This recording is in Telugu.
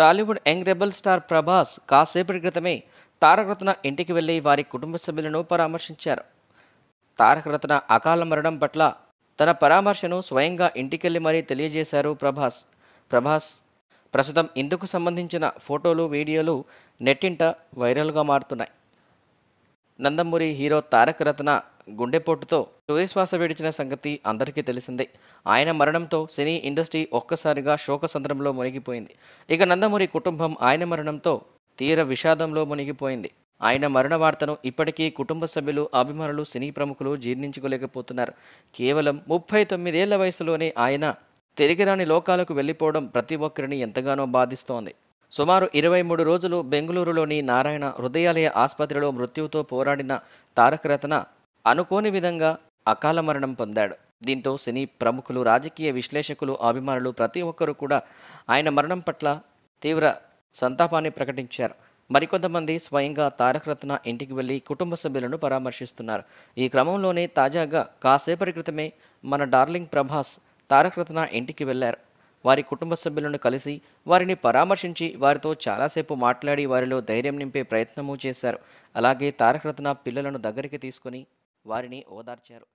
Tollywood young rebel star Prabhas కాసేపటి క్రితమే తారకరత్న ఇంటికి వెళ్లి వారి కుటుంబ సభ్యులను పరామర్శించారు తారకరత్న అకాల మరణం పట్ల తన పరామర్శను స్వయంగా ఇంటికెళ్లి మరీ తెలియజేశారు ప్రభాస్ ప్రభాస్ ప్రస్తుతం ఇందుకు సంబంధించిన ఫోటోలు వీడియోలు నెట్టింట వైరల్గా మారుతున్నాయి నందమూరి హీరో తారక రత్న గుండెపోటుతో తుదిశ్వాస విడిచిన సంగతి అందరికీ తెలిసిందే ఆయన మరణంతో సినీ ఇండస్ట్రీ ఒక్కసారిగా శోక సంద్రంలో మునిగిపోయింది ఇక నందమూరి కుటుంబం ఆయన మరణంతో తీర విషాదంలో మునిగిపోయింది ఆయన మరణ వార్తను ఇప్పటికీ కుటుంబ సభ్యులు అభిమానులు సినీ ప్రముఖులు జీర్ణించుకోలేకపోతున్నారు కేవలం ముప్పై తొమ్మిదేళ్ల వయసులోనే ఆయన తిరిగిరాని లోకాలకు వెళ్ళిపోవడం ప్రతి ఒక్కరిని ఎంతగానో బాధిస్తోంది సుమారు ఇరవై మూడు రోజులు బెంగళూరులోని నారాయణ హృదయాలయ ఆసుపత్రిలో మృత్యువుతో పోరాడిన తారకరత్న అనుకోని విధంగా అకాల మరణం పొందాడు దీంతో సినీ ప్రముఖులు రాజకీయ విశ్లేషకులు అభిమానులు ప్రతి ఒక్కరూ కూడా ఆయన మరణం పట్ల తీవ్ర సంతాపాన్ని ప్రకటించారు మరికొంతమంది స్వయంగా తారకరత్న ఇంటికి వెళ్ళి కుటుంబ సభ్యులను పరామర్శిస్తున్నారు ఈ క్రమంలోనే తాజాగా కాసేపటి క్రితమే మన డార్లింగ్ ప్రభాస్ తారకరత్న ఇంటికి వెళ్ళారు వారి కుటుంబ సభ్యులను కలిసి వారిని పరామర్శించి వారితో చాలాసేపు మాట్లాడి వారిలో ధైర్యం నింపే ప్రయత్నము చేశారు అలాగే తారకరత్న పిల్లలను దగ్గరికి తీసుకుని వారిని ఓదార్చారు